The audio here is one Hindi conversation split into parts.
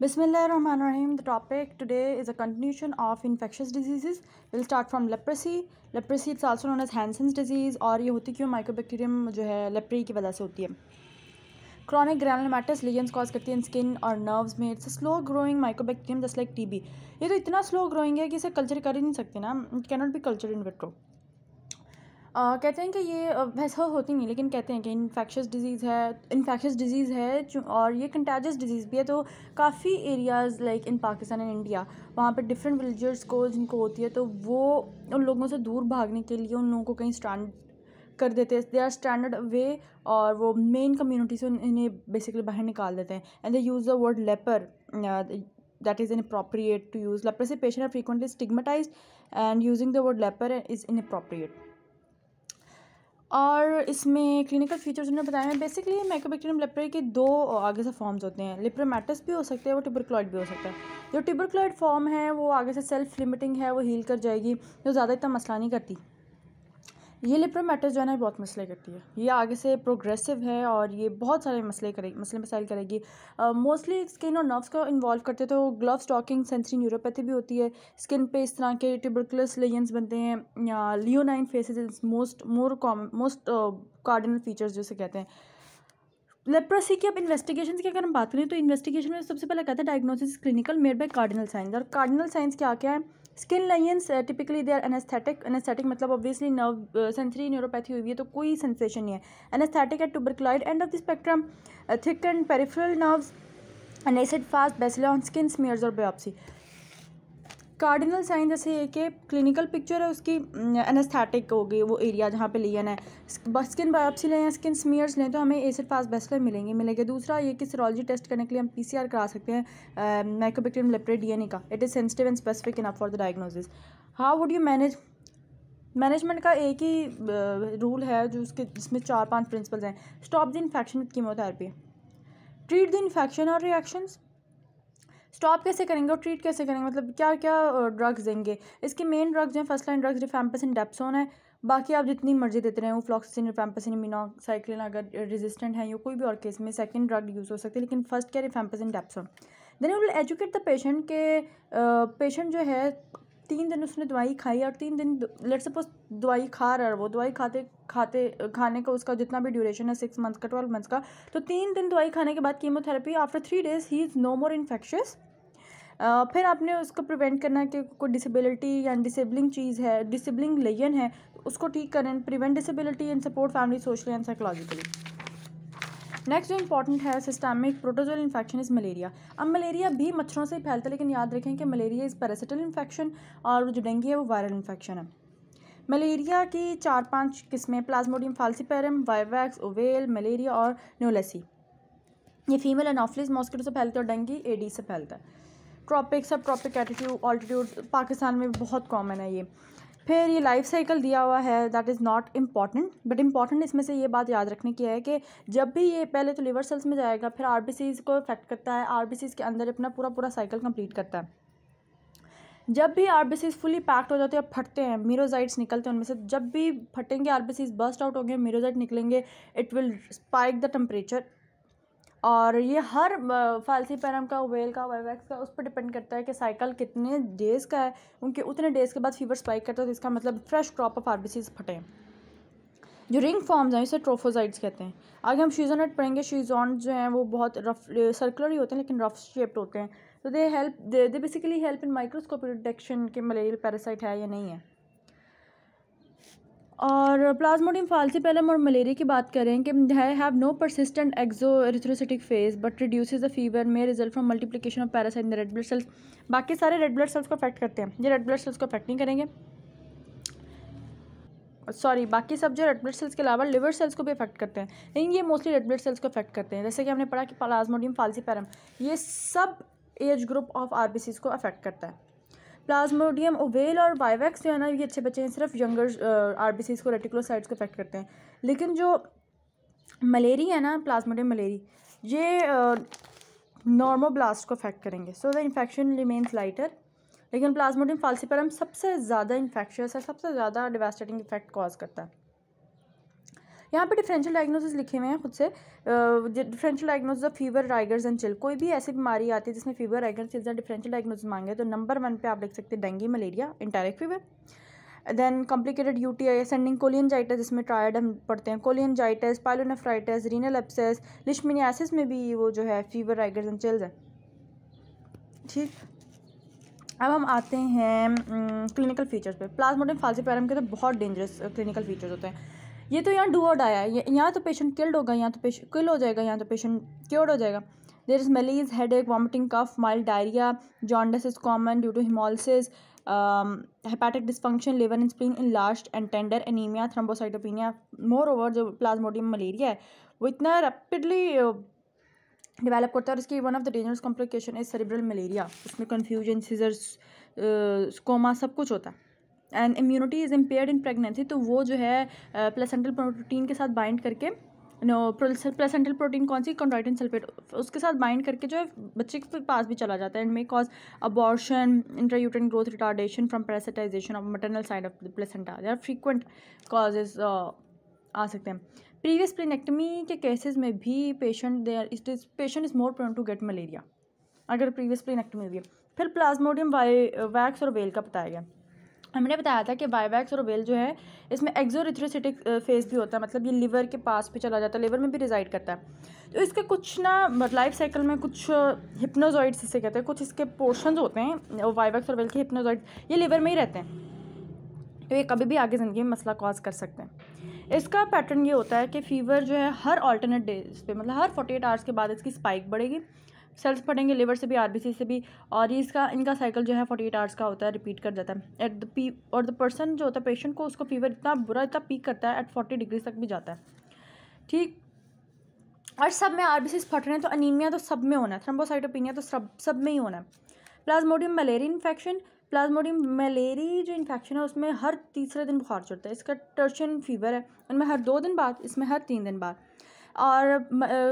बिसमीम the topic today is a continuation of infectious disease will start from leprosy leprosy it's also known as Hansen's disease और ये होती क्यों माइकोबैक्टीरियम जो है लेप्री की वजह से होती है क्रॉनिक ग्रैनुलोमेटस लीजन्स कॉज करती है स्किन और नर्व्स में it's slow growing mycobacterium just like TB ये तो इतना स्लो ग्रोइंग है कि इसे कल्चर कर ही नहीं सकते ना it cannot be culture in vitro कहते हैं कि ये वैसा होती नहीं लेकिन कहते हैं कि इन्फेक्शस डिज़ीज़ है इन्फेक्शस डिज़ीज़ है और ये कंटेजस डिज़ीज़ भी है तो काफ़ी areas like in Pakistan and India वहाँ पर डिफरेंट विलेजर्स को जिनको होती है तो वो उन लोगों से दूर भागने के लिए उन लोगों को कहीं स्टैंड कर देते हैं दे आर स्टैंडर्ड वे और वो मेन कम्यूनिटी से इन्हें बेसिकली बाहर निकाल देते हैं and they use the word leper appropriate to use leper से patient are are stigmatise and using the word leper is inappropriate और इसमें क्लिनिकल फीचर्स उन्होंने बताया हैं बेसिकली माइक्रोबैक्टीरियम लेप्रे के दो आगे से फॉर्म्स होते हैं लिप्रोमैटस भी हो सकते हैं वो ट्यूबरक्लॉइड भी हो सकता है जो ट्यूबरक्लॉइड फॉर्म है वो आगे से सेल्फ लिमिटिंग है वो हील कर जाएगी जो ज़्यादा इतना मसला नहीं करती ये लिप्रो मैटर्स जो है ना बहुत मसले करती है ये आगे से प्रोग्रेसिव है और ये बहुत सारे मसले करेगी मसले मसाइल करेगी मोस्टली स्किन और नर्व्स को इन्वॉल्व करते हैं तो ग्लव स्टॉकिंग सेंसरी न्यूरोपैथी भी होती है स्किन पे इस तरह के ट्यूबरकुलस लेंस बनते हैं या leonine facies is most more common most cardinal features जिसे कहते हैं लेप्रोसी की अब इन्वेस्टिगेशन की अगर हम बात करें तो इन्वेस्टिगेशन में सबसे पहले कहते हैं diagnosis clinical made by cardinal signs और कार्डिनल साइंस क्या क्या है skin lines typically they are anaesthetic anaesthetic मतलब ऑब्वियसली नर्व सेंसरी न्यूरोपैथी हुई है तो कोई सेंसेशन नहीं है anaesthetic at tuberculoid end of the spectrum thick and peripheral nerves acid fast bacillus skin smears और बायोप्सी कार्डिनल साइन जैसे ये कि क्लिनिकल पिक्चर है उसकी एनेस्थेटिक होगी वो एरिया जहाँ पे लियन है स्किन बायोप्सी लें या स्किन स्मीयर्स लें तो हमें एसिड फास्ट बेस्लर मिलेंगे मिलेंगे दूसरा ये कि सीरोलॉजी टेस्ट करने के लिए हम पीसीआर करा सकते हैं डी एन डीएनए का it is sensitive and specific enough for the diagnosis how would you manage management का एक ही रूल है जो उसके जिसमें चार पाँच प्रिंसिपल्स हैं stop the infection with chemotherapy treat the infection और रिएक्शंस स्टॉप कैसे करेंगे और ट्रीट कैसे करेंगे मतलब क्या क्या ड्रग्स देंगे इसके मेन ड्रग्स हैं first line drugs rifampicin dapsone है बाकी आप जितनी मर्जी देते रहें फ्लॉक्सिन रिफेम्पसिन मिनोसाइक्लिन अगर रेजिस्टेंट है या कोई भी और केस में सेकंड ड्रग यूज़ हो सकती है लेकिन फर्स्ट क्या rifampicin dapsone then will educate the patient के पेशेंट जो है तीन दिन उसने दवाई खाई और तीन दिन लेट सपोज दवाई खा रहा है वो दवाई खाते खाते खाने का उसका जितना भी ड्यूरेशन है सिक्स मंथ्स का ट्वेल्व मंथ्स का तो तीन दिन दवाई खाने के बाद chemotherapy after three days he is no more infectious फिर आपने उसको प्रिवेंट करना है कि कोई डिसेबिलिटी या डिसेबलिंग चीज़ है डिसेबलिंग लेन है उसको ठीक करें prevent disability and support family socially and psychologically next जो इंपॉर्टेंट है systemic protozoal infection is malaria अब मलेरिया भी मच्छरों से फैलता है लेकिन याद रखें कि मलेरिया इज़ पैरासिटल इन्फेक्शन और जो डेंगू है वो वायरल इन्फेक्शन है मलेरिया की चार पांच किस्में plasmodium falciparum vivax ovale malaria और न्योलेसी ये फीमेल एनोफिलिस मॉस्किटो से फैलता है और डेंगी एडी से फैलता है ट्रॉपिक सब ट्रॉपिक एटीट्यूड ऑल्टीट्यूड पाकिस्तान में बहुत कॉमन है ये फिर ये लाइफ साइकिल दिया हुआ है that is not important but important इसमें से ये बात याद रखने की है कि जब भी ये पहले तो लिवर सेल्स में जाएगा फिर आर को इफेक्ट करता है आर के अंदर अपना पूरा पूरा साइकिल कंप्लीट करता है जब भी आर फुली पैक्ड हो जाते हैं फटते हैं मीरोजाइट्स निकलते हैं उनमें से जब भी फटेंगे आर बस्ट आउट होंगे मीरोजाइट निकलेंगे it will spike the temperature और ये हर फालसी पैरम का वेल का वाइवैक्स का उस पर डिपेंड करता है कि साइकिल कितने डेज़ का है उनके उतने डेज़ के बाद फीवर स्पाइक करता है तो इसका मतलब फ्रेश क्रॉप ऑफ आरबीसीज फटें जो रिंग फॉर्म्स हैं इसे ट्रोफोजाइट्स कहते हैं आगे हम शीजोनट पढ़ेंगे शीजोन जो हैं वो बहुत रफ सर्कुलर ही होते हैं लेकिन रफ शेप्ड होते हैं तो they help they basically help in microscopic detection के मलेरियल पैरासाइट है या नहीं है और प्लाज्मोडियम हम और मलेरिया की बात करें कि have no persistent exoerythrocytic phase but reduce the fever may result from multiplication of parasite in the red blood cells बाकी सारे रेड ब्लड सेल्स को अफेक्ट करते हैं ये रेड ब्लड सेल्स को अफेक्ट नहीं करेंगे सॉरी बाकी सब जो रेड ब्लड सेल्स के अलावा लिवर सेल्स को भी अफेक्ट करते हैं लेकिन ये मोस्टली रेड ब्लड सेल्स को अफेक्ट करते हैं जैसे कि हमने पढ़ा कि प्लाज्मोडियम फालसी पैरम ये सब एज ग्रुप ऑफ आर को अफेक्ट करता है प्लाज्मोडियम ओवेल और वाइवैक्स जो है ना ये अच्छे बच्चे हैं सिर्फ यंगर आर बी को रेटिकुलोसाइड्स को अफेक्ट करते हैं लेकिन जो मलेरी है ना प्लाज्मोडियम मलेरी ये नॉर्मोब्लास्ट को अफेक्ट करेंगे so the infection remains lighter लेकिन प्लाज्मोडियम फालसीपरम सबसे ज़्यादा इन्फेक्शस है सबसे ज़्यादा डिवेस्टेटिंग इफेक्ट कॉज करता है यहाँ पे डिफरेंशियल डायग्नोसिस लिखे हुए हैं खुद से differential diagnosis of fever rigors and chill कोई भी ऐसी बीमारी आती है जिसमें fever rigors chills differential diagnosis मांगे तो नंबर वन पे आप लिख सकते हैं dengue malaria enteric fever then complicated U T I ascending cholangitis जिसमें ट्रायड हम पढ़ते हैं कोलियनजाइटस पायलोनेफ्राइटस रीनल एप्सेस लिशमिनियासिस में भी वो जो है फीवर राइगर्स एंड चिल्स है ठीक अब हम आते हैं क्लिनिकल फीचर्स पे प्लाज्मोडियम फाल्सिफेरम के तो बहुत डेंजरस क्लिनिकल फीचर्स होते हैं ये तो यहाँ डू और डाया है यहाँ तो पेशेंट किल्ड होगा यहाँ तो पेशेंट किल हो जाएगा यहाँ तो पेशेंट क्योर्ड हो जाएगा there is malaise headache vomiting cough mild diarrhoea jaundice is common due to haemolysis hepatic dysfunction liver in spring in last and tender anaemia thrombocytopenia moreover जो प्लाज्मोडियम मलेरिया है वो इतना रैपिडली डेवलप uh, करता है और इसकी one of the dangerous complication is cerebral malaria उसमें कन्फ्यूजन सीजर्स स्कोमा सब कुछ होता है and immunity is impaired in pregnancy तो वो जो है प्लेसेंटल प्रोटीन के साथ बाइंड करके नो प्लेसेंटल प्रोटीन कौन सी कॉन्ड्राइटिन सल्फेट उसके साथ बाइंड करके जो है बच्चे के पास भी चला जाता है and may cause abortion intrauterine growth retardation from parasitization of maternal side of the placenta they are frequent causes आ सकते हैं प्रीवियस प्लेनेक्टमी के केसेस में भी patient there it is patient is more prone to get malaria अगर प्रीवियस प्लेनेक्टमी हुई है फिर प्लाज्मोडियम वाई वैक्स और वेल का बताया गया हमने बताया था कि वाइवैक्स और वेल जो है इसमें एक्जोरिथ्रोसिटिक फेज भी होता है मतलब ये लीवर के पास भी चला जाता है लीवर में भी रिजाइड करता है तो इसके कुछ ना लाइफ मतलब साइकिल में कुछ हिप्नोजॉइड्स इसे कहते हैं कुछ इसके पोर्शन होते हैं वाइवैक्स और वेल के हिप्नोजॉइड ये लीवर में ही रहते हैं तो ये कभी भी आगे ज़िंदगी में मसला कॉज कर सकते हैं इसका पैटर्न ये होता है कि फीवर जो है हर ऑल्टरनेट डेज पे मतलब हर 48 आवर्स के बाद इसकी स्पाइक बढ़ेगी सेल्स फटेंगे लिवर से भी आरबीसी से भी और इसका इनका साइकिल जो है फोर्टी एट आवर्स का होता है रिपीट कर जाता है एट द पी और द पर्सन जो होता है पेशेंट को उसको फीवर इतना बुरा इतना पीक करता है एट फोर्टी डिग्री तक भी जाता है ठीक और सब में आर फट रहे हैं तो अनिमिया तो सब में होना है थ्रम्बोसाइटोपिनिया तो सब सब में ही होना है Plasmodium malaria infection Plasmodium malariae जो इन्फेक्शन है उसमें हर तीसरे दिन बुखार चढ़ता है इसका टर्शन फीवर है उनमें हर दो दिन बाद इसमें हर तीन दिन बाद और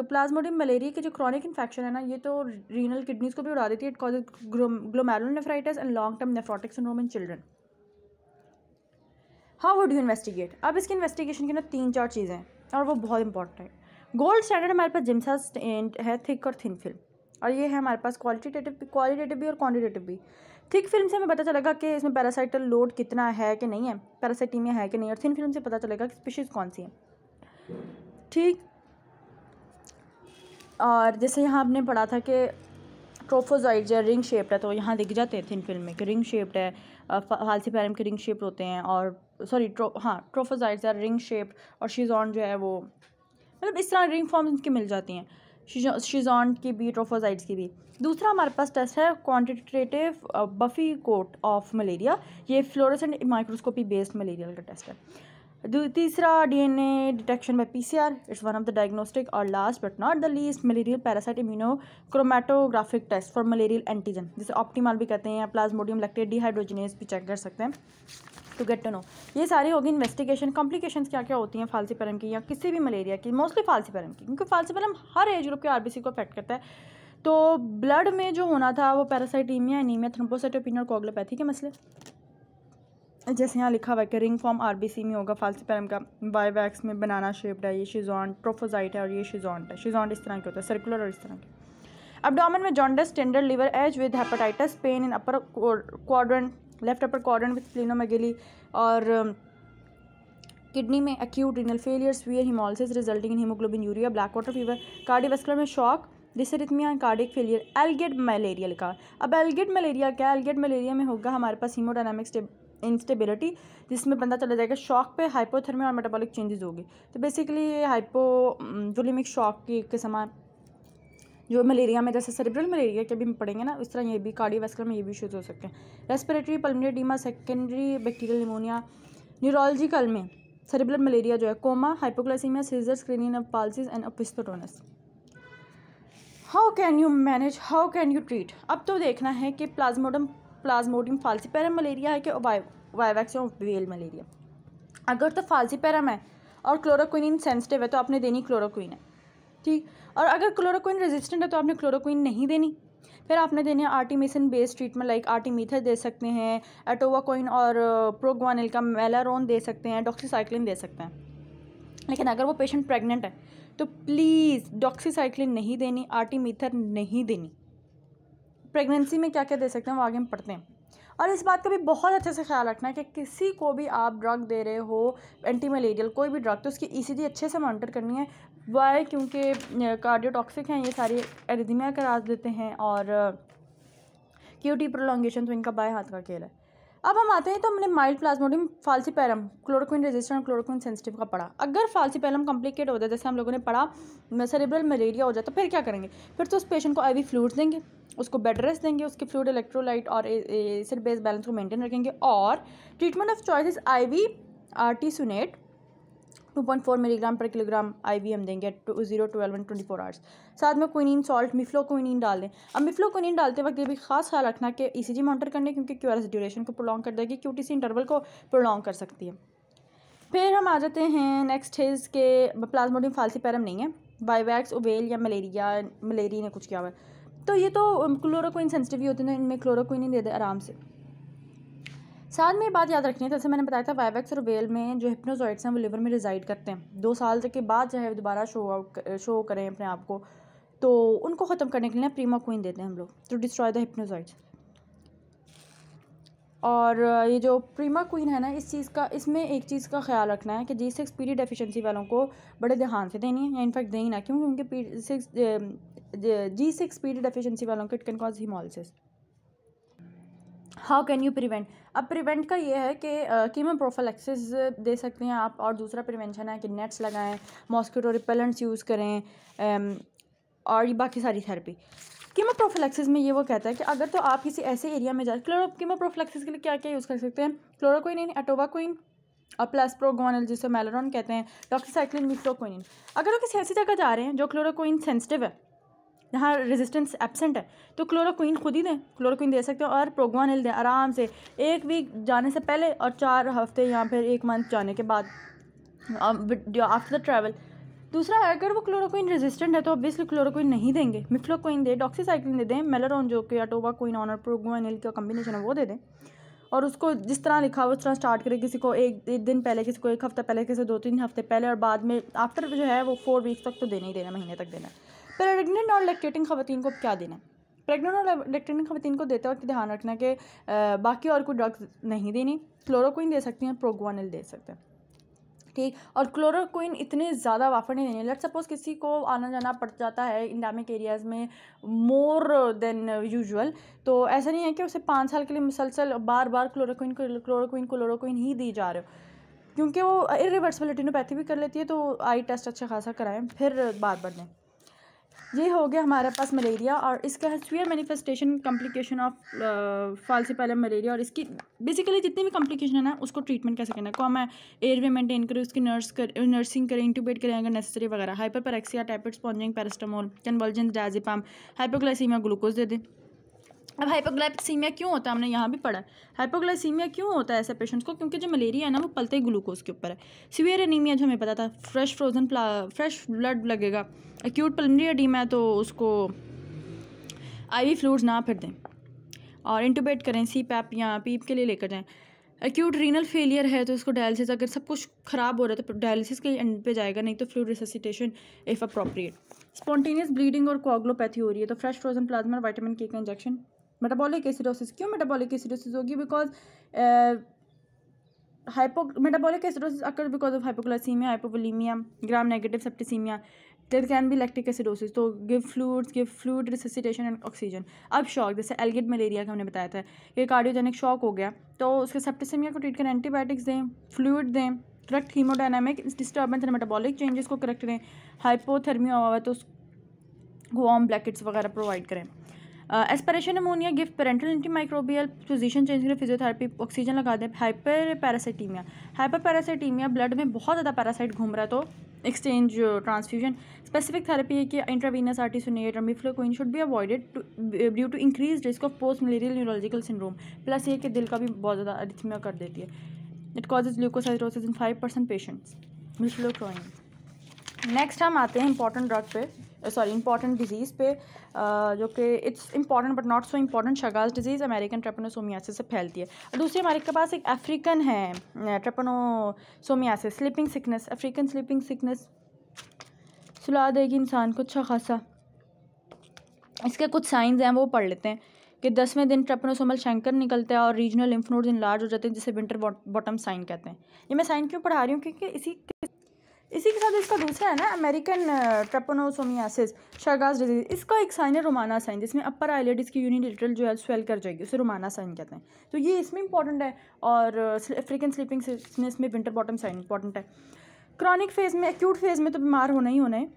प्लाज्मोडियम मलेरिया के जो क्रॉनिक इन्फेक्शन है ना ये तो रीनल किडनीज को भी उड़ा देती है it cause glomerulonephritis and long term nephrotic syndrome in children how would you investigate अब इसकी इन्वेस्टिगेशन के ना तीन चार चीज़ें हैं और वो बहुत इंपॉर्टेंट है गोल्ड स्टैंडर्ड हमारे पास जिम्सा है थिक और थिन फिल्म और ये है हमारे पास क्वालिटेटिव क्वालिटेटिव भी और क्वान्टिटेटिव भी थिक फिल्म से हमें पता चलेगा कि इसमें पैरासाइटल लोड कितना है कि नहीं है पैरासाइटीमिया है कि नहीं और थिन फिल्म से पता चलेगा कि स्पीशीज़ कौन सी है ठीक और जैसे यहाँ आपने पढ़ा था कि ट्रोफोजाइट जो रिंग शेप्ड है तो यहाँ दिख जाते हैं इन फिल्म में कि रिंग शेप्ड है फालसी पैरम के रिंग शेप होते हैं और सॉरी ट्रो हाँ ट्रोफोजाइट्स आर रिंग शेप्ड और शीजॉन जो है वो मतलब इस तरह रिंग फॉर्म इनकी मिल जाती हैं शीजॉन की भी ट्रोफोजाइट्स की भी दूसरा हमारे पास टेस्ट है quantitative buffy coat of malaria ये फ्लोरसेंट माइक्रोस्कोपी बेस्ड मलेरियल का टेस्ट है तीसरा DNA detection by PCR it's one of the diagnostic और last but not the least malarial parasite chromatographic test for malarial antigen जिसे ऑप्टीमाल भी कहते हैं या प्लाज्मोडियम लैक्टेड डिहाइड्रोजनेस भी चेक कर सकते हैं टू गेट टू नो ये सारी होगी इन्वेस्टिगेशन कॉम्प्लिकेशन क्या क्या होती हैं पैरम की या किसी भी मलेरिया की मोस्टली पैरम की क्योंकि पैरम हर एज ग्रुप के आरबीसी को अफेक्ट करता है तो ब्लड में जो होना था वो पैरासाइटीमिया एनीमिया थ्रोम्पोसाइटोपिनिया और कोग्लोपैथी के मसले जैसे यहाँ लिखा हुआ है कि रिंग फॉर्म आरबीसी में होगा फालसीपेरम का बायोवैक्स में बनाना शेप्ड है ये शिजॉन ट्रोफोजाइट है और ये शिजॉन्ट है शिजॉन्ट इस तरह के होता है सर्कुलर और इस तरह के अब अबडामन में jaundice tender liver as with hepatitis pain in upper quadrant left upper quadrant with splenomegaly और किडनी um, में acute renal failure severe haemolysis resulting in haemoglobinuria black water fever cardiovascular में shock dysrhythmia cardiac failure algid malaria लिखा अब एलगेट मलेरिया क्या एलगेट मलेरिया में होगा हमारे पास हीमोडाइनमिक्स इंस्टेबिलिटी जिसमें बंदा चला जाएगा शॉक पे हाइपोथर्मिया और मेटाबॉलिक चेंजेस होगी तो बेसिकली ये जुलिमिक शॉक की एक किस्म है जो मलेरिया में जैसे सेरिब्रल मलेरिया के भी पड़ेंगे ना उस तरह ये भी कार्डियोवैस्कुलर में ये भी इशूज़ हो सकते हैं respiratory pulmonary oedema secondary bacterial pneumonia neurological में सेरिब्रल मलेरिया जो है coma hypoglycaemia seizure screening of palsies and opisthotonus how can you manage how can you treat अब तो देखना है कि प्लाज्मोडम प्लाज्मोडियम फालसीपैरम मलेरिया है कि वाइवैक्सियम वेल मलेरिया अगर तो फालसी पैरम है और क्लोरोक्विन सेंसिटिव है तो आपने देनी क्लोरोक्विन है ठीक और अगर क्लोरोक्विन रेजिस्टेंट है तो आपने क्लोरोक्विन नहीं देनी फिर आपने देने artemisinin based treatment like artemether दे सकते हैं एटोवाकोइन और प्रोग्वानिल का मेलारोन दे सकते हैं डॉक्सीसाइक्लिन दे सकते हैं लेकिन अगर वो पेशेंट प्रेग्नेंट है तो प्लीज़ डॉक्सीसाइक्लिन नहीं देनी आर्टिमीथर नहीं देनी प्रेगनेंसी में क्या क्या दे सकते हैं वो आगे हम पढ़ते हैं और इस बात का भी बहुत अच्छे से ख्याल रखना है कि किसी को भी आप ड्रग दे रहे हो एंटी मलेरियल कोई भी ड्रग तो उसकी ईसीजी e अच्छे से मॉनिटर करनी है वाई क्योंकि कार्डियोटॉक्सिक हैं ये सारी एरिदिमिया का राज देते हैं और क्यूटी प्रोलोंगेशन तो इनका बाएं हाथ का खेल है अब हम आते हैं तो हमने mild Plasmodium falciparum chloroquine resistant और क्लोरोक्विन सेंसिटिव का पढ़ा अगर फालसीपैरम कॉम्प्लिकेट हो जाए जैसे हम लोगों ने पढ़ा सेरेब्रल मलेरिया हो जाए तो फिर क्या करेंगे फिर तो उस पेशेंट को वी फ्लूड्स देंगे उसको बेड रेस्ट देंगे उसके फ्लूड इलेक्ट्रोलाइट और एसिड बेस बैलेंस को मेंटेन रखेंगे और treatment of choice I V artesunate two point four milligram per kilogram I V हम देंगे zero twelve and twenty four hours साथ में क्विनिन सॉल्ट मिफ्लोक्विनिन डाल दें अब मिफ्लोक्विनिन डालते वक्त ये भी खास ख्याल रखना कि ई सी जी मॉनिटर करने क्योंकि क्यू आर एस ड्यूरेशन को प्रोलॉन्ग कर देगी क्यू टी सी इंटरवल को प्रोलॉन्ग कर सकती है फिर हम आ जाते हैं नेक्स्ट हेज़ के प्लाज्मोडियम फालसी पैरम नहीं है बायोवैक्स उबेल या मलेरिया मलेरिया ने कुछ किया हुआ है तो ये तो क्लोरोक्विन um, सेंसिटिव ही होते हैं तो इनमें क्लोरोक्विन ही दे दे आराम से साथ में ये बात याद रखनी है जैसे मैंने बताया था वाइवैक्स और वेल में जो हिप्नोजॉइड्स हैं वो लिवर में रिजाइड करते हैं दो साल तक के बाद चाहे दोबारा शो आउट शो करें अपने आप को तो उनको ख़त्म करने के लिए प्रीमा क्वीन देते हैं हम लोग टू डिस्ट्रॉय द हिप्नोजॉइड्स और ये जो प्रीमा क्वीन है ना इस चीज़ का इसमें एक चीज़ का ख्याल रखना है कि जी सिक्स पीरियड डी वालों को बड़े ध्यान से देनी है या इनफैक्ट देनी ना क्योंकि उनके P six G six period D वालों के it can cause haemolysis how can you prevent अब प्रिवेंट का ये है कि कीमो प्रोफिलैक्सिस दे सकते हैं आप और दूसरा प्रिवेंशन है कि नेट्स लगाएं मॉस्किटो रिपेलेंट्स यूज़ करें और बाकी सारी थेरेपी कीमो प्रोफिलैक्सिस में ये वो कहता है कि अगर तो आप किसी ऐसे एरिया में जाए क्लोरो कीमो प्रोफिलैक्सिस के लिए क्या क्या यूज़ कर सकते हैं क्लोरोक्विन एटोबाक्विन और प्लस प्रोगोनल जिसे मेलोरॉन कहते हैं डॉक्सीसाइक्लिन मिफ्लोक्विन अगर वो किसी ऐसी जगह जा रहे हैं जो क्लोरोक्विन सेंसिटिव है जहाँ रेजिस्टेंस एबसेंट है तो क्लोरोक्वीन खुद ही दें क्लोरोक्वीन दे सकते हो और प्रोगवानिल दें आराम से एक वीक जाने से पहले और चार हफ्ते या फिर एक मंथ जाने के बाद आफ्टर द ट्रैवल दूसरा है अगर वो क्लोरोक्वीन रेजिस्टेंट है तो ऑब्वियसली क्लोरोक्वीन नहीं देंगे मिफ्लोक्विन दे डॉक्सीसाइक्लिन दे दें मेलोरॉन जो कि अटोवाक्विन और प्रोगोनिल का कम्बिनेशन है वो दे दें और उसको जिस तरह लिखा हो उस तरह स्टार्ट करें किसी को एक दिन पहले किसी को एक हफ्ता पहले किसी को दो तीन हफ्ते पहले और बाद में आफ्टर जो है वो फोर वीक्स तक तो देना ही देना महीने तक देना प्रेगनेंट और लैक्टेटिंग खातन को क्या देना है प्रेगनेंट और लैक्टेटिंग खवतिन को देते वक्त ध्यान रखना कि बाकी और कोई ड्रग्स नहीं देनी क्लोरोक्विन दे सकती हैं प्रोगवानल दे सकते हैं ठीक और क्लोरोक्विन इतने ज़्यादा वाफर नहीं देने लेट सपोज़ किसी को आना जाना पड़ जाता है इंडामिक एरियाज़ में मोर देन यूजुअल तो ऐसा नहीं है कि उसे पाँच साल के लिए मुसलसल बार बार क्लोरोक्विन क्लोरोक्विन क्लोरोक्विन ही दी जा रहे हो क्योंकि वो इरिवर्सिबल रेटिनोपैथी भी कर लेती है तो आई टेस्ट अच्छा खासा कराएं फिर बार बार दें ये हो गया हमारे पास मलेरिया और इसका है severe manifestation complication of falciparum malaria और इसकी बेसिकली जितनी भी कॉम्प्लिकेशन है ना उसको ट्रीटमेंट कैसे करना है कॉम है एयरवे मेंटेन करें उसकी नर्स कर नर्सिंग करें इंटूबेट करें अगर नेसेसरी वगैरह hyperpyrexia tepid sponging paracetamol convulsions diazepam hypoglycaemia glucose दे दें अब हाइपोग्लाइसीमिया क्यों होता है हमने यहाँ भी पढ़ा है हाइपोग्लाइसीमिया क्यों होता है ऐसे पेशेंट्स को क्योंकि जो मलेरिया है ना वो पलते ही ग्लूकोज के ऊपर है सीवियर एनीमिया जो हमें पता था फ्रेश फ्रोजन फ्रेश ब्लड लगेगा एक्यूट पलमरी एडीमा है तो उसको आईवी फ्लूड्स ना फिर दें और इंटूबेट करें सी पैप या पीप e के लिए लेकर जाएँ एक्यूट रीनल फेलियर है तो इसको डायलिसिस अगर सब कुछ ख़राब हो रहा है तो डायलिसिस के एंड पे जाएगा नहीं तो fluid resuscitation if appropriate spontaneous bleeding और कोगलोपैथी हो रही है तो फ्रेश फ्रोजन प्लाज्मा और वाइटामिन के का इंजेक्शन मेटाबॉलिक एसिडोसिस क्यों मेटाबॉलिक एसिडोसिस होगी because hypo metabolic acidosis occur because of hypoglycaemia hypovolaemia gram negative septicaemia there can be lactic acidosis तो give fluids give fluid resuscitation and oxygen अब शॉक जैसे एलगेट मलेरिया का हमने बताया था ये कार्डियोजेनिक शॉक हो गया तो उसके सेप्टिसीमिया को ट्रीट करें एंटीबायोटिक्स दें फ्लूड दें correct haemodynamic disturbance and metabolic changes को करेक्ट करें हाइपोथर्मिया हुआ तो उसको वार्म ब्लैकेट्स वगैरह प्रोवाइड करें एस्परेशन नमोनिया गिफ्ट parenteral antimicrobial position change करें फिजियोथेरेपी ऑक्सीजन लगा दें hyperparasitaemia hyperparasitaemia blood में बहुत ज़्यादा पैरासाइट घूम रहा है तो एक्सचेंज ट्रांसफ्यूजन स्पेसिफिक थेरेपी है कि intravenous artesunate mefloquine should be avoided due to increase risk of post malarial neurological syndrome plus ये कि दिल का भी बहुत ज़्यादा अरिथमिया कर देती है it causes leucocytosis in five percent patients mefloquine next हम आते हैं इंपॉर्टेंट ड्रग पे सॉरी इंपॉर्टेंट डिजीज़ पे uh, जो कि it's important but not so important Chagas disease American trypanosomiasis से फैलती है और दूसरी हमारे के पास एक अफ्रीकन है trypanosomiasis sleeping sickness African sleeping sickness सुला देगी इंसान को अच्छा खासा इसके कुछ साइंस हैं वो पढ़ लेते हैं कि दसवें दिन ट्रेपनोसोमल शंकर निकलता है और रीजनल लिम्फ नोड्स इनलार्ज हो जाते हैं जिसे विंटर बॉटम साइन कहते हैं ये मैं साइन क्यों पढ़ा रही हूँ क्योंकि इसी इसी के साथ इसका दूसरा है ना अमेरिकन ट्रेपोनोसोमियासिस शर्गास डिजीज इसका एक साइन है रोमाना साइन जिसमें अपर आईलेट इसकी यूनिलेटरल जो है स्वेल कर जाएगी उसे रोमाना साइन कहते हैं तो ये इसमें इंपॉर्टेंट है और अफ्रीकन स्लीपिंग सिकनेस में विंटर बॉटम साइन इंपॉर्टेंट है क्रॉनिक फेज में एक्यूट फेज में तो बीमार होना ही होना है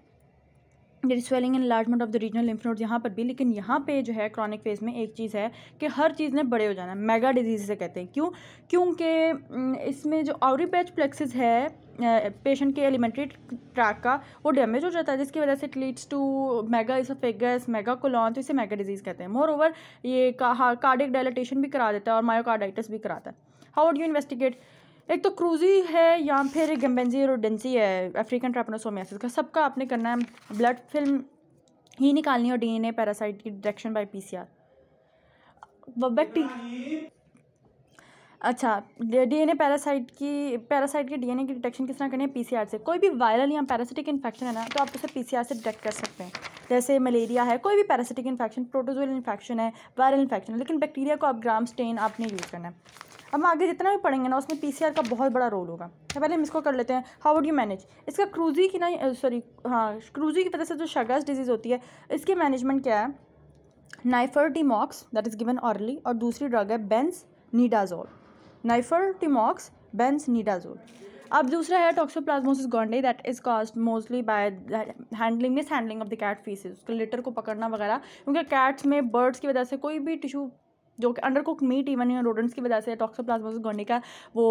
ये swelling and enlargement of the regional lymph यहाँ पर भी लेकिन यहाँ पे जो है क्रॉनिक फेज में एक चीज़ है कि हर चीज़ ने बड़े हो जाना है मेगा डिजीज से कहते हैं क्यों क्योंकि इसमें जो पैच प्लेक्सिस है पेशेंट के एलिमेंट्री ट्रैक का वो डैमेज हो जाता है जिसकी वजह से it leads to mega oesophagus mega colon तो इसे मेगा डिजीज़ कहते हैं मोर ओवर ये कार्डिक डायलिटेशन भी करा देता है और मायोकार्डाइटिस भी कराता है हाउ वुड यू इन्वेस्टिगेट एक तो क्रूजी है या फिर गम्बेंजी डेंसी है अफ्रीकन ट्रेपनोसोमियासिस का सबका आपने करना है ब्लड फिल्म ही निकालनी है और ए पैरासाइट की detection by P C R बैक्टी अच्छा डी एन ए पैरासाइट की पैरासाइट के ए की डिटेक्शन किस तरह करनी है पी सी आर से कोई भी वायरल या पैरासिटिक इन्फेक्शन है ना तो आप उसे पी सी आर से डिटेक्ट कर सकते हैं जैसे मलेरिया है कोई भी पैरासिटिक इन्फेक्शन प्रोटोजोल इन्फेक्शन है वायरल इन्फेक्शन है लेकिन बैक्टीरिया को आप ग्राम स्टेन आपने यूज़ करना है हम आगे जितना भी पढ़ेंगे ना उसमें पी का बहुत बड़ा रोल होगा तो पहले हम इसको कर लेते हैं हाउ वुड यू मैनेज इसका क्रूजी की ना सॉरी हाँ क्रूजी की वजह से जो शगस डिजीज़ होती है इसकी मैनेजमेंट क्या है नाइफर nifurtimox that is given orally और दूसरी ड्रग है बेंस नीडाजोल नाइफर नाइफरटीमॉक्स बेंस नीडाजोल अब दूसरा है toxoplasmosis gondii that is cause mostly by handling mishandling of the cat faeces उसके लिटर को पकड़ना वगैरह क्योंकि कैट्स में बर्ड्स की वजह से कोई भी टिशू जो कि under cook meat even rodents की वजह से टॉक्सोप्लाज्मोस गोंडी का वो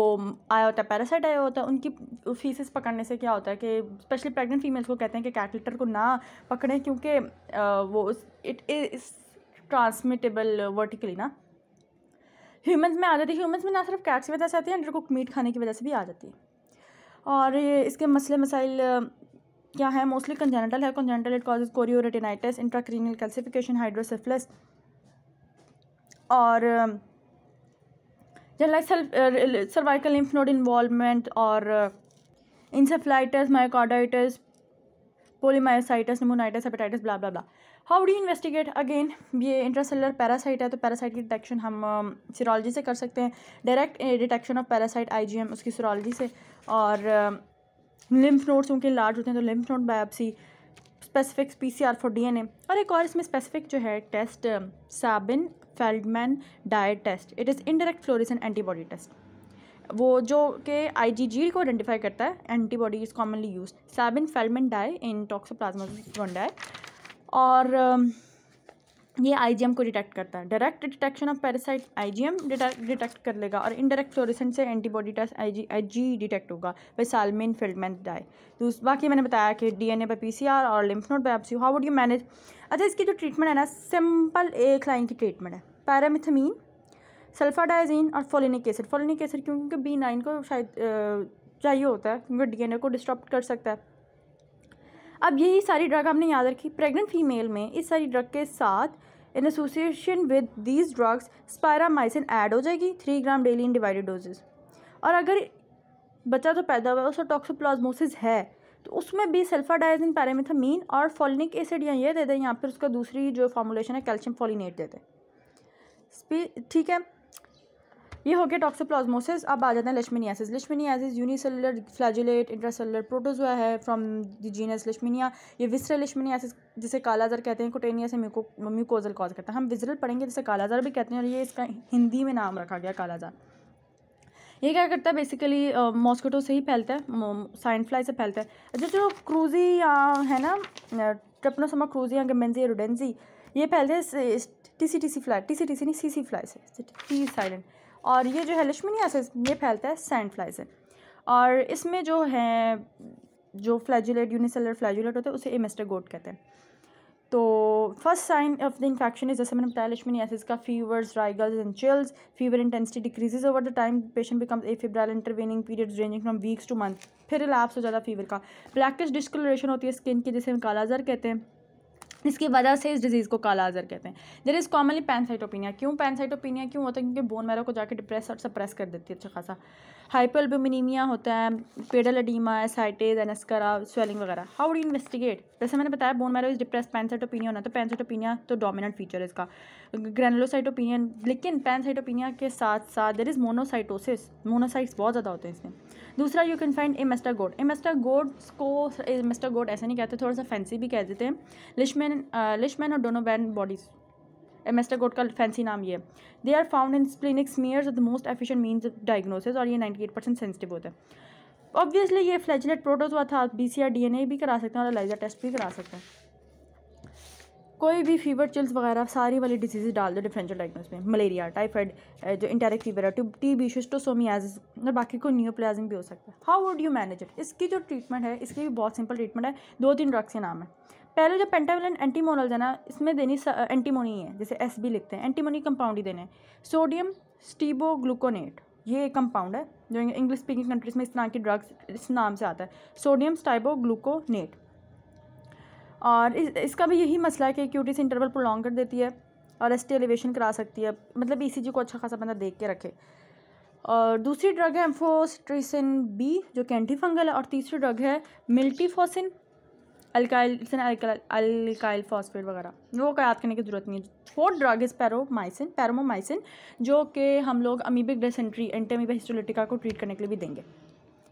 आया होता है पैरासाइट आया होता है उनकी फीसिस पकड़ने से क्या होता है कि स्पेशली प्रेग्नेंट फीमेल्स को कहते हैं कि कैट को ना पकड़ें क्योंकि वो इट इज़ ट्रांसमिटेबल वर्टिकली ना ह्यूमंस में आ जाती है ह्यूमंस में ना सिर्फ कैट्स की वजह से आती है अंडर कुक मीट खाने की वजह से भी आ जाती है और इसके मसले मसाइल क्या है मोस्टली कंजेनिटल है congenital it causes chorio intracranial calcification hydrocephalus और general cervical lymph node involvement और encephalitis myocarditis polymyositis pneumonitis hepatitis bla bla bla how do investigate again ये इंट्रासेलर पैरासाइट है तो पैरासाइट की डिटेक्शन हम सीरोलॉजी um, से कर सकते हैं direct detection of parasite IgM उसकी सीरोलॉजी से और लिम्फ um, नोड्स उनके लार्ज होते हैं तो lymph node biopsy specific P C are for D N ए और एक और इसमें स्पेसिफिक जो है test साबिन um, Feldman di test it is indirect फ्लोरिसन antibody test वो जो कि आईजीजी को आइडेंटिफाई करता है antibody is commonly use Sabin फेलमेन die in toxoplasma गोंडाई और um, ये आईजीएम को डिटेक्ट करता है direct detection of parasite IgM detect कर लेगा और इनडायरेक्ट फ्लोरिसेंट से antibody test Ig Ig detect होगा बाय सालमिन फिल्डमैन डाई बाकी मैंने बताया कि डीएनए पर पीसीआर और lymph node biopsy how would you manage अच्छा इसकी जो ट्रीटमेंट है ना सिंपल एक लाइन की ट्रीटमेंट है पैरामिथमीन सल्फाडाइजीन और फोलिनिक एसिड फोलिनिक एसिड क्योंकि बी नाइन को शायद चाहिए होता है क्योंकि डीएनए को डिस्टर्ब कर सकता है अब यही सारी ड्रग हमने याद रखी प्रेग्नेंट फीमेल में इस सारी ड्रग के साथ in association with these drugs spiramycin add हो जाएगी three gram daily in divided doses और अगर बच्चा जो तो पैदा हुआ है उसका टॉक्सोप्लाज्मोसिस है तो उसमें भी सल्फाडाइजिन पैरामिथामीन और फॉलिनिक एसिड या ये दे दें या फिर उसका दूसरी जो फॉर्मुलेशन है कैल्शियम फॉलिनेट देते दें ठीक है ये हो गया टॉक्सोप्लाज्मोसिस अब आ जाते हैं leishmaniasis leishmaniasis unicellular flagellate intracellular protozoa है फ्रॉम द जीनस लक्ष्मीनिया ये विसरल लेशमिनियासिस जिसे कालाजार कहते हैं कोटेनिया से म्यूको म्यूकोजल कॉज करता है हम विजरल पढ़ेंगे जिसे कालाजार भी कहते हैं और ये इसका हिंदी में नाम रखा गया कालाजार ये क्या करता है बेसिकली मॉस्किटो से ही फैलता है साइंड फ्लाई से फैलता है जो जो क्रूजी या है ना ट्रपनोसमा क्रूजी या गमेंजी रुडेंजी ये फैलते हैं T C T C fly T C नहीं सी सी फ्लाई से टी साइलेंट और ये जो है लक्ष्मीनिया से ये फैलता है सैंड फ्लाई से और इसमें जो है जो फ्लैजुलेट यूनिसेलर फ्लैजुलेट होता है उसे गोट कहते हैं तो first sign of the infection is जैसे मैंने बताया लक्ष्मी एसिस का fevers rigors and chills fever intensity decreases over the time patient becomes afebrile intervening periods ranging from weeks to month फिर रिलैप्स हो जाता है फीवर का ब्लैकिश डिस्कलरेशन होती है स्किन की जिसे हम कालाजार कहते हैं इसकी वजह से इस डिज़ीज़ को काला आजर कहते हैं देर इज़ कॉमनली पैनसाइटोपिनिया क्यों पैनसाइटोपिनिया क्यों होता है क्योंकि बोन मैरो को जाके डिप्रेस और सप्रेस कर देती है अच्छा खासा हाइपोएल्बुमिनीमिया होता है pedal oedema ascites anasarca swelling वगैरह हाउ डू इन्वेस्टिगेट जैसे मैंने बताया bone marrow is depress pancytopenia होना तो पैनसाइटोपिनिया तो डोमिनेंट फीचर है इसका ग्रेनलोसाइटोपिनियन लेकिन पैनसाइटोपिनिया के साथ साथ देर इज़ मोनोसाइटोसिस मोनोसाइट्स बहुत ज़्यादा होते हैं इसमें दूसरा you can find amastigote A मेस्टर gods को ए मेस्टर गोड ऐसे नहीं कहते थोड़ा सा फैंसी भी कह देते हैं लिशमैन लिशमैन uh, और डोनोबैन बॉडीज़ एमेस्टर गोड का फैंसी नाम ये they are found in splenic smears the most efficient means of diagnosis और ये नाइन्टी एट परसेंट सेंसिटिव होता है ऑब्वियसली ये फ्लैजलेट हुआ था B C R D N A भी करा सकते हैं और एलाइजा टेस्ट भी करा सकते हैं कोई भी फीवर चिल्स वगैरह सारी वाली डिजीज़ डाल दो डिफरेंशियल डायग्नोस में मलेरिया टाइफाइड जो इंटेरिक फीवर है टी बी शिस्टोसोमियाज और बाकी को न्यूप्लाजम भी हो सकता है how would you manage it इसकी जो ट्रीटमेंट है इसकी भी बहुत सिंपल ट्रीटमेंट है दो तीन ड्रग्स के नाम है पहले जो पेंटाविलन एंटीमोनल है ना इसमें देनी एंटीमोनी है जैसे एस बी लिखते हैं एंटीमोनी कंपाउंड ही देने सोडियम स्टीबोग्लूकोनेट ये एक कंपाउंड है जो इंग्लिश स्पीकिंग कंट्रीज में इस तरह की ड्रग्स इस नाम से आता है सोडियम ग्लूकोनेट और इस, इसका भी यही मसला है कि क्यूटी से इंटरवल प्रोलॉन्ग कर देती है और एस एलिवेशन करा सकती है मतलब ई e को अच्छा खासा बंदा देख के रखे और दूसरी ड्रग है एम्फोस्ट्रीसिन बी जो कि एंटी फंगल है और तीसरी ड्रग है मिल्टीफोसिन अल्काइलसिन अल्काइल फॉस्फेट वगैरह वो का याद करने की जरूरत नहीं है fourth drug is paromycin paromomycin जो कि हम लोग अमीबिक डेसेंट्री एंटेमीबा हिस्टोलिटिका को ट्रीट करने के लिए भी देंगे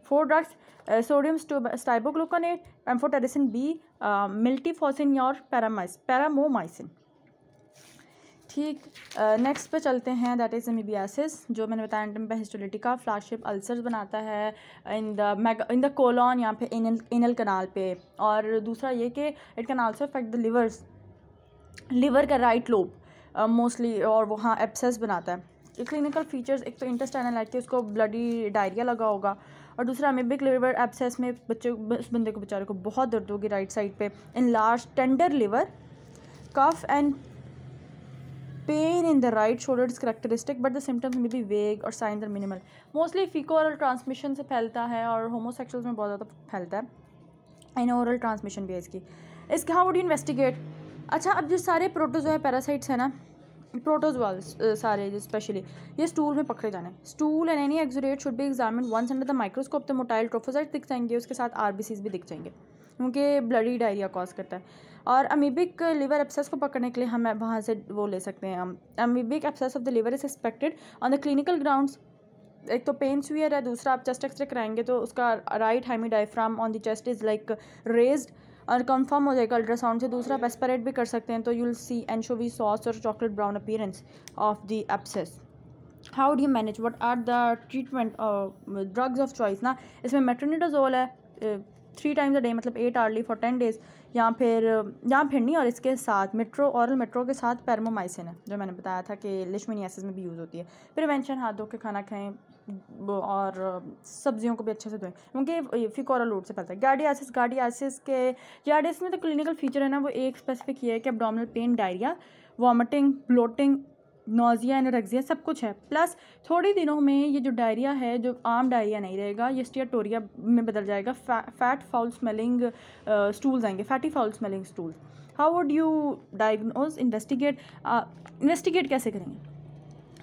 four drugs sodium stibogluconate amphotericin B miltefosine और पैरामाइस पैरामोमाइसिन ठीक नेक्स्ट uh, पे चलते हैं दैट इज़ एमिबियासिस जो मैंने बताया एंटम पे हिस्टोलिटिका फ्लाशिप अल्सर्स बनाता है इन द मैग इन द कोलॉन या फिर इनल इनल कनाल पे और दूसरा ये कि it can also affect the livers liver का राइट लोब मोस्टली और वहाँ हाँ एप्सेस बनाता है क्लिनिकल फीचर्स एक तो इंटेस्टाइनल लाइट थी उसको ब्लडी डायरिया लगा होगा और दूसरा अमेबिक लिवर एप्सेस में बच्चे उस बंदे को बेचारे को बहुत दर्द होगी राइट साइड पर enlarged tender liver cough and pain in the right shoulder is characteristic but the symptoms may be vague और sign there minimal mostly faeco oral transmission से फैलता है और होमोसेक्चुअल्स में बहुत ज़्यादा फैलता है इन ओरल ट्रांसमिशन भी है इसकी इसके हाउ वुड इन्वेस्टिगेट अच्छा अब जो सारे प्रोटोजो है पैरासाइट्स हैं ना प्रोटोजवाल्स uh, सारे स्पेशली ये स्टूल में पकड़े जाने stool and any excreta should be examine once under the microscope तो मोटाइल ट्रोफोसाइट दिख जाएंगे उसके साथ आर भी दिख जाएंगे क्योंकि ब्लडी डायरिया कॉज करता है और अमीबिक लिवर एप्सेस को पकड़ने के लिए हम वहाँ से वो ले सकते हैं हम amoebic abscess of the liver is expected on the clinical grounds एक तो पेन स्वियर है दूसरा आप चेस्ट एक्सरे कराएंगे तो उसका right hemidiaphragm on the chest is like raised और कंफर्म हो जाएगा अल्ट्रासाउंड से दूसरा पेस्परेट oh, भी कर सकते हैं तो यूल सी एनशोवी सॉस और chocolate brown appearance of the abscess how do you manage what are the treatment drugs of choice ना इसमें मेट्रोनिडाजोल है थ्री टाइम्स अ डे मतलब eight hourly for ten days या फिर uh, या फिर नहीं और इसके साथ मेट्रो औरल मेट्रो के साथ पैरमोमाइसिन है जो मैंने बताया था कि लिशमिनियासिस में भी यूज़ होती है प्रिवेंशन हाथ धो के खाना खाएं और सब्जियों को भी अच्छे से धोएं क्योंकि फिकोरा लोड से फैलता है गार्डियासिस गार्डियासिस के गार्डियासिस में तो क्लिनिकल फीचर है ना वो एक स्पेसिफिक ये है कि abdominal pain diarrhoea vomiting bloating nausea anorexia सब कुछ है प्लस थोड़े दिनों में ये जो डायरिया है जो आम डायरिया नहीं रहेगा ये स्टियाटोरिया में बदल जाएगा fa, fat foul smelling stools आएंगे fatty foul smelling stools how would you diagnose investigate investigate कैसे करेंगे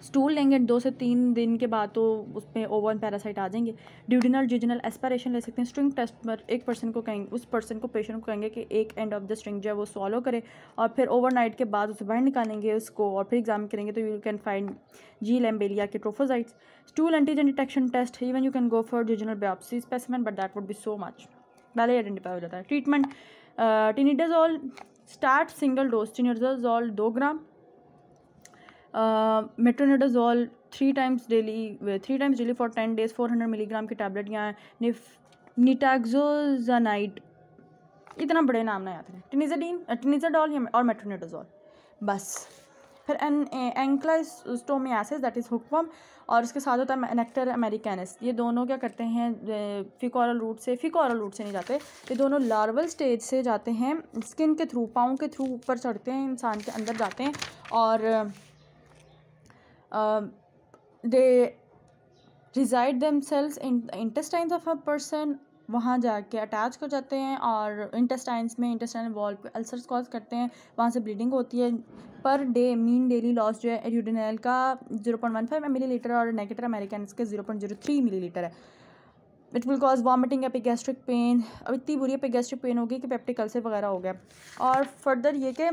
स्टूल लेंगे दो से तीन दिन के बाद तो उसमें ओवन पैरासाइट आ जाएंगे ड्यूडिनल ड्यूजनल एस्पायरेशन ले सकते हैं स्ट्रिंग टेस्ट पर एक पर्सन को कहेंगे उस पर्सन को पेशेंट को कहेंगे कि एक एंड ऑफ द स्ट्रिंग जो है वो सॉलो करे और फिर ओवरनाइट के बाद उसे बाहर निकालेंगे उसको और फिर एग्जाम करेंगे तो you can find G lamblia के trophozoites stool antigen detection test even you can go for duodenal biopsy specimen but that would be so much पहले आइडेंटिफाई हो जाता है treatment tinidazole start single dose tinidazole दो gram metronidazole three times daily three times daily for ten days four hundred milligram की टैबलेट या निटैक्जोजानाइट इतना बड़े नाम ना याद रहे टनीजाडीन टनीजाडोल और मेट्रोनेटाजोल बस फिर एन एंक्लास्टोमी दैट इज़ हुक्म और इसके साथ होता है नेक्टर अमेरिकनस ये दोनों क्या करते हैं फिकोरल रूट से फिकोरल रूट से नहीं जाते ये दोनों लार्वल स्टेज से जाते हैं स्किन के थ्रू पाँव के थ्रू ऊपर चढ़ते हैं इंसान के अंदर जाते हैं और they reside them cells in intestines of a person वहाँ जाके अटैच कर जाते हैं और इंटेस्टाइंस में इंटेस्टाइन वॉल पे अल्सर्स कॉज करते हैं वहाँ से ब्लीडिंग होती है per day mean daily loss जो है यूडिनल का zero point one five millilitre और नेगेटिव अमेरिकन के zero point zero three millilitre है it will cause vomiting gastric pain अब इतनी बुरी गैस्ट्रिक पेन होगी कि पेप्टिक अल्सर वगैरह हो गया और फर्दर ये कि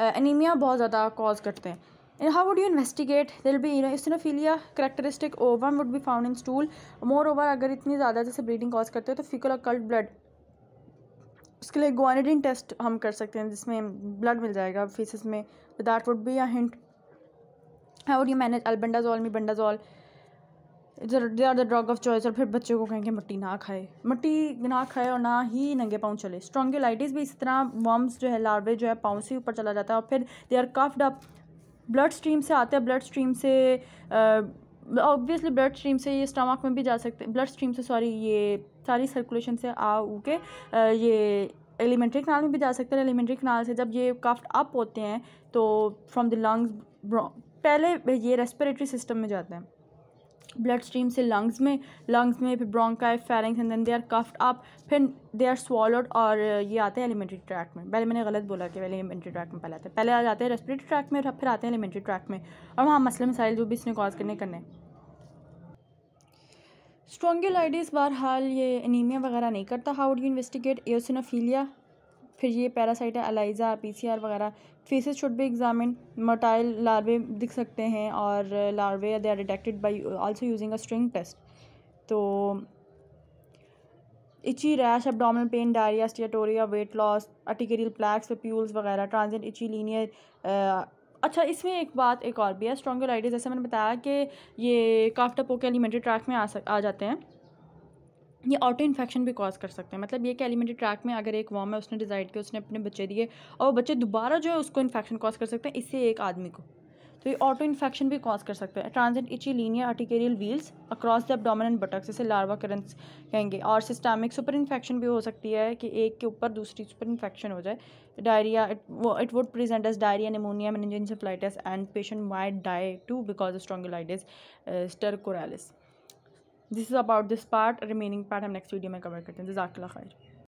एनीमिया uh, बहुत ज़्यादा कॉज करते हैं And how would you investigate? There will be you know, eosinophilia characteristic ovum would be found in stool. Moreover, अगर इतनी ज़्यादा जैसे ब्लीडिंग कॉज करते हो तो फिकल अकल्ट ब्लड उसके लिए गोनिडिन टेस्ट हम कर सकते हैं जिसमें ब्लड मिल जाएगा फीसिस में that would be a hint how would you manage albendazole mebendazole they are the drug of choice और फिर बच्चों को कहेंगे मट्टी ना खाए मट्टी ना खाए और ना ही नंगे पाँव चले स्ट्रॉन्गलाइटिस भी इस तरह वॉम्स जो है लार्वे जो है पाँव से ऊपर चला जाता है और फिर they are coughed up blood stream से आता है ब्लड स्ट्रीम से ऑब्वियसली ब्लड स्ट्रीम से ये स्टमक में भी जा सकते ब्लड स्ट्रीम से सॉरी ये सारी सर्कुलेशन से आ के ये एलिमेंट्री कनाल में भी जा सकते हैं एलिमेंट्री कनाल से जब ये काफ्ट अप होते हैं तो फ्रॉम द लंग्स पहले ये रेस्पिरेटरी सिस्टम में जाते हैं ब्लड स्ट्रीम से लंग्स में लंग्स में फिर bronchi pharynx and then they are coughed up फिर दे आर स्वॉलोड और ये आते हैं एलिमेंट्री ट्रैक में पहले मैंने गलत बोला कि पहले एलिमेंट्री ट्रैक में पहले आते हैं पहले आ जाते हैं रेस्पिरेटरी ट्रैक में और फिर आते हैं एलिमेंट्री ट्रैक में और वहाँ मसले मसाइल जो भी इसने कॉज करने करने स्ट्रॉन्गेलाइटिस बहरहाल ये एनीमिया वगैरह नहीं करता हाउ डू इन्वेस्टिगेट एसिनोफीलिया फिर ये पैरासाइट है अलाइजा पी वगैरह faeces should be examine motile larvae दिख सकते हैं और larvae they are detected by also using a string test तो itchy rash abdominal pain diarrhoea steatorrhoea weight loss urticarial plaques papules वगैरह ट्रांजेंट इची लीनियर अच्छा इसमें एक बात एक और भी है आइडिया जैसे मैंने बताया कि ये काफ्टापो के एलिमेंट्री ट्रैक में आ सक आ जाते हैं ये ऑटो इन्फेक्शन भी कॉज कर सकते हैं मतलब ये कि एलिमेंट्री ट्रैक में अगर एक वॉम है उसने डिसाइड किया उसने अपने बच्चे दिए और वो बच्चे दोबारा जो है उसको इन्फेक्शन कॉज कर सकते हैं इससे एक आदमी को तो ये ऑटो इन्फेक्शन भी कॉज कर सकते हैं transient itchy linear urticarial wheals across the डोमिनेंट बटक्स इसे लार्वा करंस कहेंगे और सिस्टामिक सुपर इन्फेक्शन भी हो सकती है कि एक के ऊपर दूसरी सुपर इन्फेक्शन हो जाए diarrhoea it would present as diarrhoea pneumonia meningoencephalitis and patient might die too because of Strongyloides stercoralis this is about this part remaining part i'm next video mein cover karte hain jazakallah khair